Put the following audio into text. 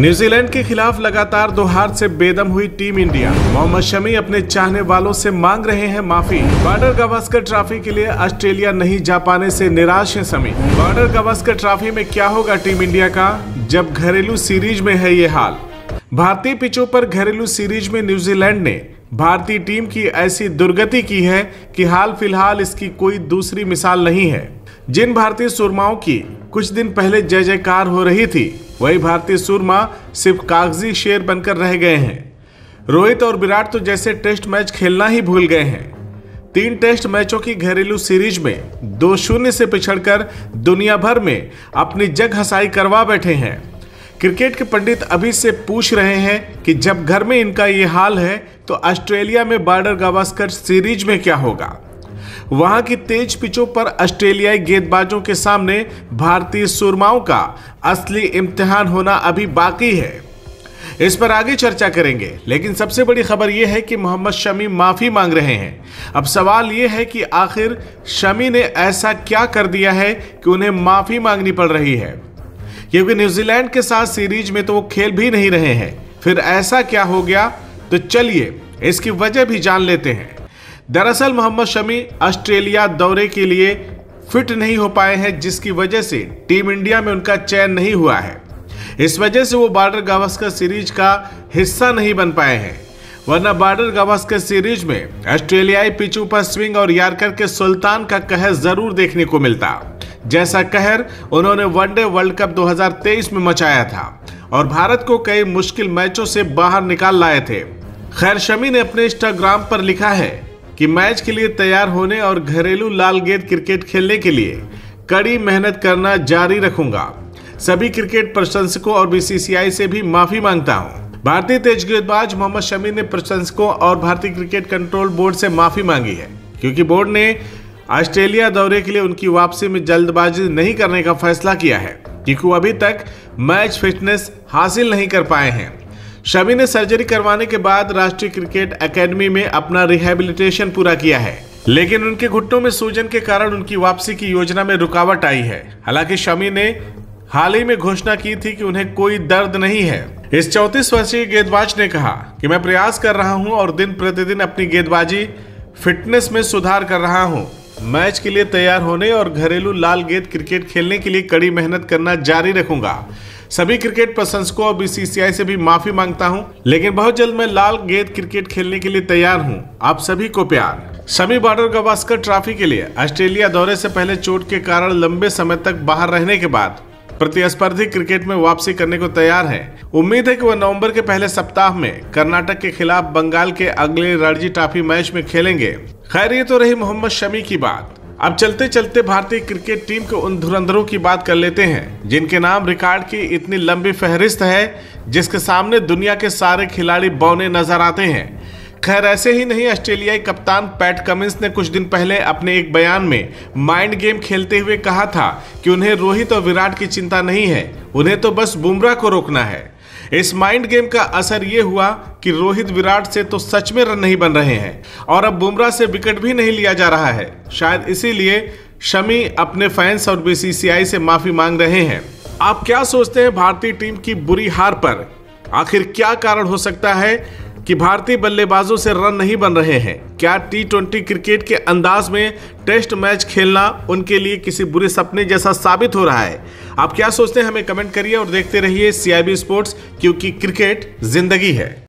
New Zealand के खिलाफ लगातार दो हार से बेदम हुई टीम इंडिया मोहम्मद शमी अपने चाहने वालों से मांग रहे हैं माफी बॉर्डर गवास्कर ट्रॉफी के लिए ऑस्ट्रेलिया नहीं जा पाने से निराश है शमी बॉर्डर गवास्कर ट्रॉफी में क्या होगा टीम इंडिया का जब घरेलू सीरीज में है ये हाल भारतीय पिचों पर घरेलू सीरीज में न्यूजीलैंड ने भारतीय टीम की ऐसी दुर्गति की है कि हाल फिलहाल इसकी कोई दूसरी मिसाल नहीं है जिन भारतीय सुरमाओं की कुछ दिन पहले जय जयकार हो रही थी वही भारतीय सुरमा सिर्फ कागजी शेर बनकर रह गए हैं रोहित और विराट तो जैसे टेस्ट मैच खेलना ही भूल गए हैं तीन टेस्ट मैचों की घरेलू सीरीज में दो शून्य से पिछड़कर दुनिया भर में अपनी जग हसाई करवा बैठे हैं क्रिकेट के पंडित अभी से पूछ रहे हैं कि जब घर में इनका ये हाल है तो ऑस्ट्रेलिया में बॉर्डर गावस्कर सीरीज में क्या होगा वहां की तेज पिचों पर ऑस्ट्रेलियाई गेंदबाजों के सामने भारतीय सुरमाओं का असली इम्तिहान होना अभी बाकी है इस पर आगे चर्चा करेंगे लेकिन सबसे बड़ी खबर यह है कि मोहम्मद शमी माफी मांग रहे हैं अब सवाल यह है कि आखिर शमी ने ऐसा क्या कर दिया है कि उन्हें माफी मांगनी पड़ रही है क्योंकि न्यूजीलैंड के साथ सीरीज में तो वो खेल भी नहीं रहे हैं फिर ऐसा क्या हो गया तो चलिए इसकी वजह भी जान लेते हैं दरअसल मोहम्मद शमी ऑस्ट्रेलिया दौरे के लिए फिट नहीं हो पाए हैं जिसकी वजह से टीम इंडिया में उनका चयन नहीं हुआ है इस वजह से वो बॉर्डर गावस्कर सीरीज का हिस्सा नहीं बन पाए हैं वरना बॉर्डर गावस्कर सीरीज में ऑस्ट्रेलियाई पिचों पर स्विंग और यारकर के सुल्तान का कहर जरूर देखने को मिलता जैसा कहर उन्होंने वनडे वर्ल्ड कप 2023 में मचाया था और भारत को कई मुश्किल मैचों से बाहर निकाल लाए थे खैर शमी ने अपने इंस्टाग्राम पर लिखा है कि मैच के लिए तैयार होने और घरेलू लाल गेंद क्रिकेट खेलने के लिए कड़ी मेहनत करना जारी रखूंगा सभी क्रिकेट प्रशंसकों और बीसीसीआई से भी माफी मांगता हूं। भारतीय तेज गेंदबाज मोहम्मद शमी ने प्रशंसकों और भारतीय क्रिकेट कंट्रोल बोर्ड से माफी मांगी है क्योंकि बोर्ड ने ऑस्ट्रेलिया दौरे के लिए उनकी वापसी में जल्दबाजी नहीं करने का फैसला किया है क्योंकि अभी तक मैच फिटनेस हासिल नहीं कर पाए हैं शमी ने सर्जरी करवाने के बाद राष्ट्रीय क्रिकेट एकेडमी में अपना रिहेबिलिटेशन पूरा किया है लेकिन उनके घुटनों में सूजन के कारण उनकी वापसी की योजना में रुकावट आई है हालांकि शमी ने हाल ही में घोषणा की थी कि उन्हें कोई दर्द नहीं है इस चौतीस वर्षीय गेंदबाज ने कहा कि मैं प्रयास कर रहा हूं और दिन प्रतिदिन अपनी गेंदबाजी फिटनेस में सुधार कर रहा हूं मैच के लिए तैयार होने और घरेलू लाल गेंद क्रिकेट खेलने के लिए कड़ी मेहनत करना जारी रखूंगा सभी क्रिकेट प्रशंसकों और बीसीसीआई से भी माफी मांगता हूं लेकिन बहुत जल्द मैं लाल गेंद क्रिकेट खेलने के लिए तैयार हूं आप सभी को प्यार समी बॉर्डर गवास्कर ट्रॉफी के लिए ऑस्ट्रेलिया दौरे से पहले चोट के कारण लंबे समय तक बाहर रहने के बाद प्रतिस्पर्धी क्रिकेट में वापसी करने को तैयार है उम्मीद है कि वह नवंबर के पहले सप्ताह में कर्नाटक के खिलाफ बंगाल के अगले रणजी ट्रॉफी मैच में खेलेंगे खैर ये तो रही मोहम्मद शमी की बात अब चलते चलते भारतीय क्रिकेट टीम के उन धुरंधरों की बात कर लेते हैं जिनके नाम रिकॉर्ड की इतनी लंबी फहरिस्त है जिसके सामने दुनिया के सारे खिलाड़ी बौने नजर आते हैं खैर ऐसे ही नहीं ऑस्ट्रेलियाई कप्तान पैट कमिंस ने कुछ दिन पहले अपने एक बयान में माइंड गेम खेलते हुए कहा था कि उन्हें रोहित और विराट की चिंता नहीं है उन्हें तो बस बुमराह को रोकना है इस माइंड गेम का असर ये हुआ कि रोहित विराट से तो सच में रन नहीं बन रहे हैं और अब बुमराह से विकेट भी नहीं लिया जा रहा है शायद इसीलिए शमी अपने फैंस और बीसीसीआई से माफी मांग रहे हैं आप क्या सोचते हैं भारतीय टीम की बुरी हार पर आखिर क्या कारण हो सकता है कि भारतीय बल्लेबाजों से रन नहीं बन रहे हैं क्या टी क्रिकेट के अंदाज में टेस्ट मैच खेलना उनके लिए किसी बुरे सपने जैसा साबित हो रहा है आप क्या सोचते हैं हमें कमेंट करिए और देखते रहिए सीआईबी स्पोर्ट्स क्योंकि क्रिकेट जिंदगी है